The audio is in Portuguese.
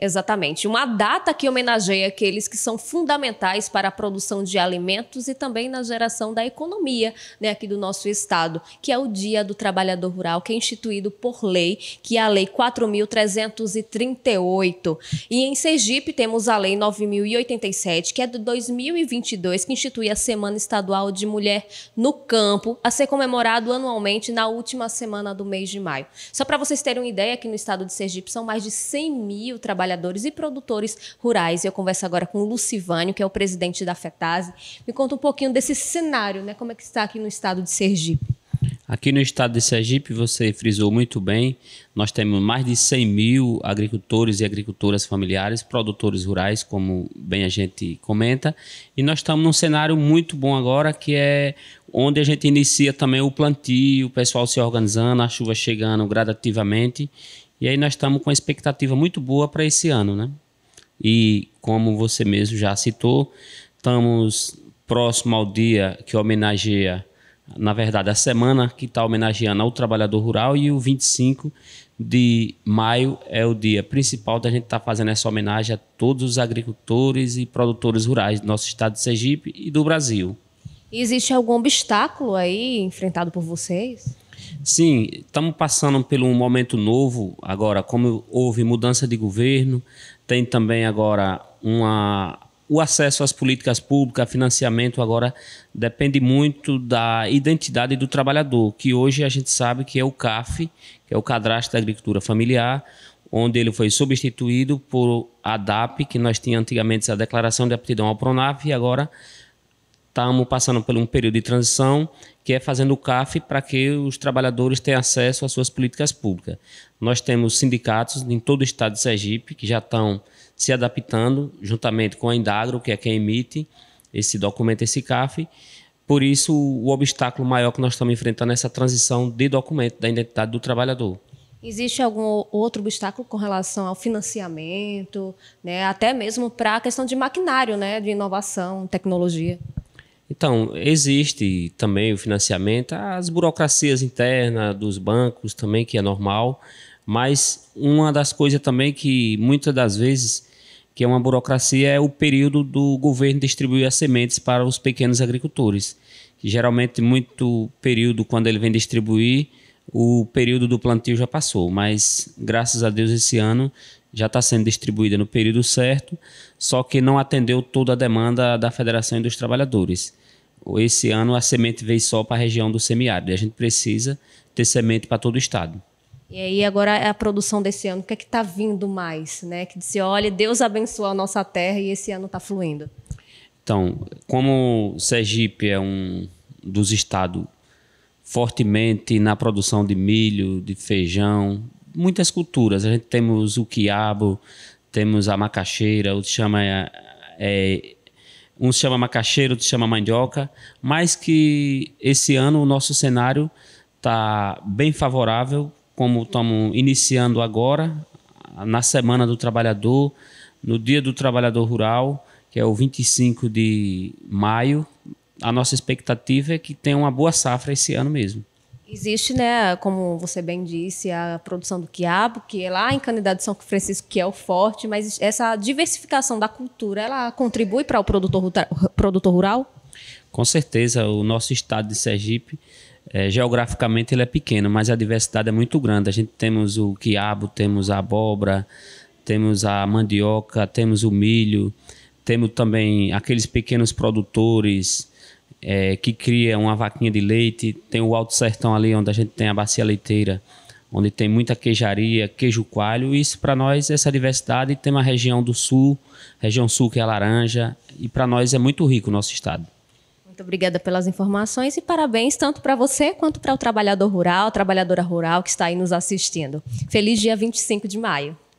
Exatamente. Uma data que homenageia aqueles que são fundamentais para a produção de alimentos e também na geração da economia né, aqui do nosso estado, que é o Dia do Trabalhador Rural, que é instituído por lei, que é a Lei 4.338. E em Sergipe temos a Lei 9.087, que é de 2022, que institui a Semana Estadual de Mulher no Campo, a ser comemorado anualmente na última semana do mês de maio. Só para vocês terem uma ideia, aqui no estado de Sergipe são mais de 100 mil trabalhadores trabalhadores e produtores rurais. Eu converso agora com o Lucivânio, que é o presidente da FETASE. Me conta um pouquinho desse cenário, né? Como é que está aqui no estado de Sergipe? Aqui no estado de Sergipe, você frisou muito bem, nós temos mais de 100 mil agricultores e agricultoras familiares, produtores rurais, como bem a gente comenta, e nós estamos num cenário muito bom agora, que é onde a gente inicia também o plantio, o pessoal se organizando, a chuva chegando gradativamente, e aí nós estamos com uma expectativa muito boa para esse ano, né? E como você mesmo já citou, estamos próximo ao dia que homenageia, na verdade, a semana que está homenageando ao trabalhador rural e o 25 de maio é o dia principal da gente estar tá fazendo essa homenagem a todos os agricultores e produtores rurais do nosso estado de Sergipe e do Brasil. Existe algum obstáculo aí enfrentado por vocês? Sim, estamos passando por um momento novo agora, como houve mudança de governo, tem também agora uma o acesso às políticas públicas, financiamento agora depende muito da identidade do trabalhador, que hoje a gente sabe que é o CAF, que é o Cadastro da Agricultura Familiar, onde ele foi substituído por a DAP, que nós tínhamos antigamente a Declaração de Aptidão ao Pronaf, e agora estamos passando por um período de transição, que é fazendo o CAF para que os trabalhadores tenham acesso às suas políticas públicas. Nós temos sindicatos em todo o estado de Sergipe que já estão se adaptando, juntamente com a Indagro, que é quem emite esse documento, esse CAF. Por isso, o obstáculo maior que nós estamos enfrentando é essa transição de documento da identidade do trabalhador. Existe algum outro obstáculo com relação ao financiamento, né? até mesmo para a questão de maquinário, né? de inovação, tecnologia? Então, existe também o financiamento, as burocracias internas dos bancos também, que é normal, mas uma das coisas também que muitas das vezes que é uma burocracia é o período do governo distribuir as sementes para os pequenos agricultores. geralmente muito período quando ele vem distribuir, o período do plantio já passou, mas graças a Deus esse ano já está sendo distribuída no período certo, só que não atendeu toda a demanda da Federação dos Trabalhadores. Esse ano a semente veio só para a região do semiárido. E a gente precisa ter semente para todo o estado. E aí agora a produção desse ano, o que é que está vindo mais, né? Que disse, olha, Deus abençoa a nossa terra e esse ano está fluindo. Então, como Sergipe é um dos estados fortemente na produção de milho, de feijão, muitas culturas. A gente temos o quiabo, temos a macaxeira, outros chama é, é uns chama macaxeira, outro chama mandioca, mas que esse ano o nosso cenário está bem favorável, como estamos iniciando agora, na Semana do Trabalhador, no Dia do Trabalhador Rural, que é o 25 de maio. A nossa expectativa é que tenha uma boa safra esse ano mesmo. Existe, né, como você bem disse, a produção do quiabo, que é lá em Canidade de São Francisco, que é o forte, mas essa diversificação da cultura, ela contribui para o produtor, produtor rural? Com certeza, o nosso estado de Sergipe, é, geograficamente ele é pequeno, mas a diversidade é muito grande. A gente temos o quiabo, temos a abóbora, temos a mandioca, temos o milho, temos também aqueles pequenos produtores é, que cria uma vaquinha de leite, tem o Alto Sertão ali onde a gente tem a bacia leiteira, onde tem muita queijaria, queijo coalho, e isso para nós, essa diversidade, tem uma região do sul, região sul que é a laranja, e para nós é muito rico o nosso estado. Muito obrigada pelas informações e parabéns tanto para você quanto para o trabalhador rural, trabalhadora rural que está aí nos assistindo. Feliz dia 25 de maio.